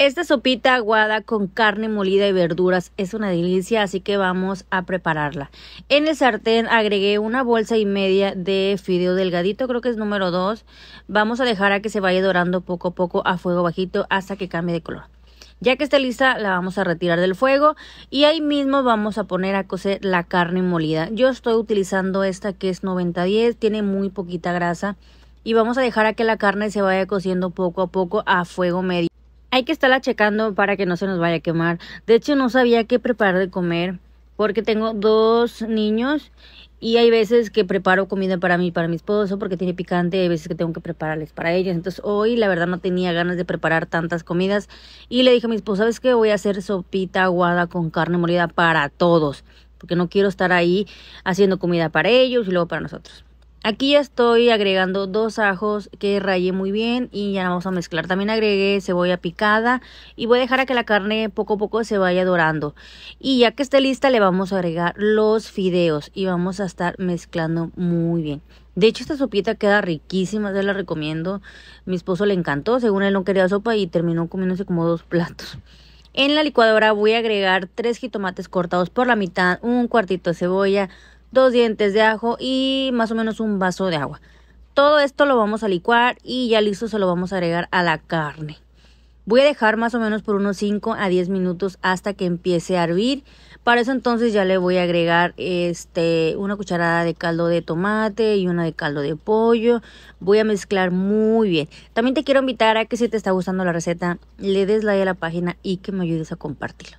Esta sopita aguada con carne molida y verduras es una delicia, así que vamos a prepararla. En el sartén agregué una bolsa y media de fideo delgadito, creo que es número 2. Vamos a dejar a que se vaya dorando poco a poco a fuego bajito hasta que cambie de color. Ya que esté lista, la vamos a retirar del fuego y ahí mismo vamos a poner a cocer la carne molida. Yo estoy utilizando esta que es 90-10, tiene muy poquita grasa y vamos a dejar a que la carne se vaya cociendo poco a poco a fuego medio hay que estarla checando para que no se nos vaya a quemar. De hecho, no sabía qué preparar de comer porque tengo dos niños y hay veces que preparo comida para mí, para mi esposo, porque tiene picante, y hay veces que tengo que prepararles para ellos. Entonces hoy la verdad no tenía ganas de preparar tantas comidas y le dije a mi esposo, ¿sabes qué? Voy a hacer sopita aguada con carne molida para todos, porque no quiero estar ahí haciendo comida para ellos y luego para nosotros. Aquí ya estoy agregando dos ajos que rayé muy bien y ya vamos a mezclar. También agregué cebolla picada y voy a dejar a que la carne poco a poco se vaya dorando. Y ya que esté lista le vamos a agregar los fideos y vamos a estar mezclando muy bien. De hecho esta sopita queda riquísima, se la recomiendo. Mi esposo le encantó, según él no quería sopa y terminó comiéndose como dos platos. En la licuadora voy a agregar tres jitomates cortados por la mitad, un cuartito de cebolla, dos dientes de ajo y más o menos un vaso de agua. Todo esto lo vamos a licuar y ya listo se lo vamos a agregar a la carne. Voy a dejar más o menos por unos 5 a 10 minutos hasta que empiece a hervir. Para eso entonces ya le voy a agregar este una cucharada de caldo de tomate y una de caldo de pollo. Voy a mezclar muy bien. También te quiero invitar a que si te está gustando la receta, le des like a la página y que me ayudes a compartirlo.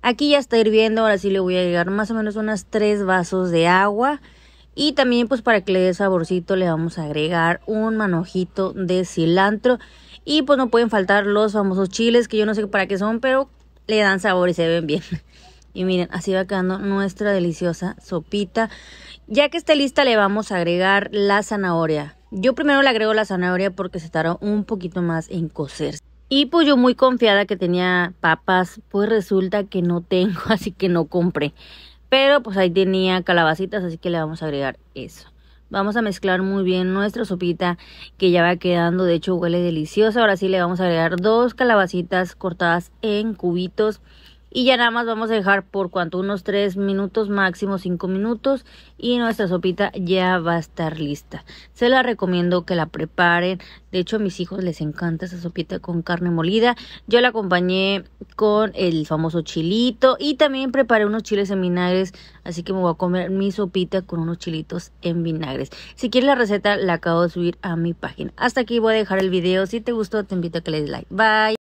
Aquí ya está hirviendo, ahora sí le voy a agregar más o menos unas 3 vasos de agua. Y también pues para que le dé saborcito le vamos a agregar un manojito de cilantro. Y pues no pueden faltar los famosos chiles, que yo no sé para qué son, pero le dan sabor y se ven bien. Y miren, así va quedando nuestra deliciosa sopita. Ya que esté lista le vamos a agregar la zanahoria. Yo primero le agrego la zanahoria porque se tardó un poquito más en cocerse. Y pues yo muy confiada que tenía papas, pues resulta que no tengo, así que no compré. Pero pues ahí tenía calabacitas, así que le vamos a agregar eso. Vamos a mezclar muy bien nuestra sopita que ya va quedando, de hecho huele delicioso. Ahora sí le vamos a agregar dos calabacitas cortadas en cubitos y ya nada más vamos a dejar por cuanto unos 3 minutos máximo 5 minutos y nuestra sopita ya va a estar lista se la recomiendo que la preparen de hecho a mis hijos les encanta esa sopita con carne molida yo la acompañé con el famoso chilito y también preparé unos chiles en vinagres así que me voy a comer mi sopita con unos chilitos en vinagres si quieres la receta la acabo de subir a mi página hasta aquí voy a dejar el video si te gustó te invito a que le des like bye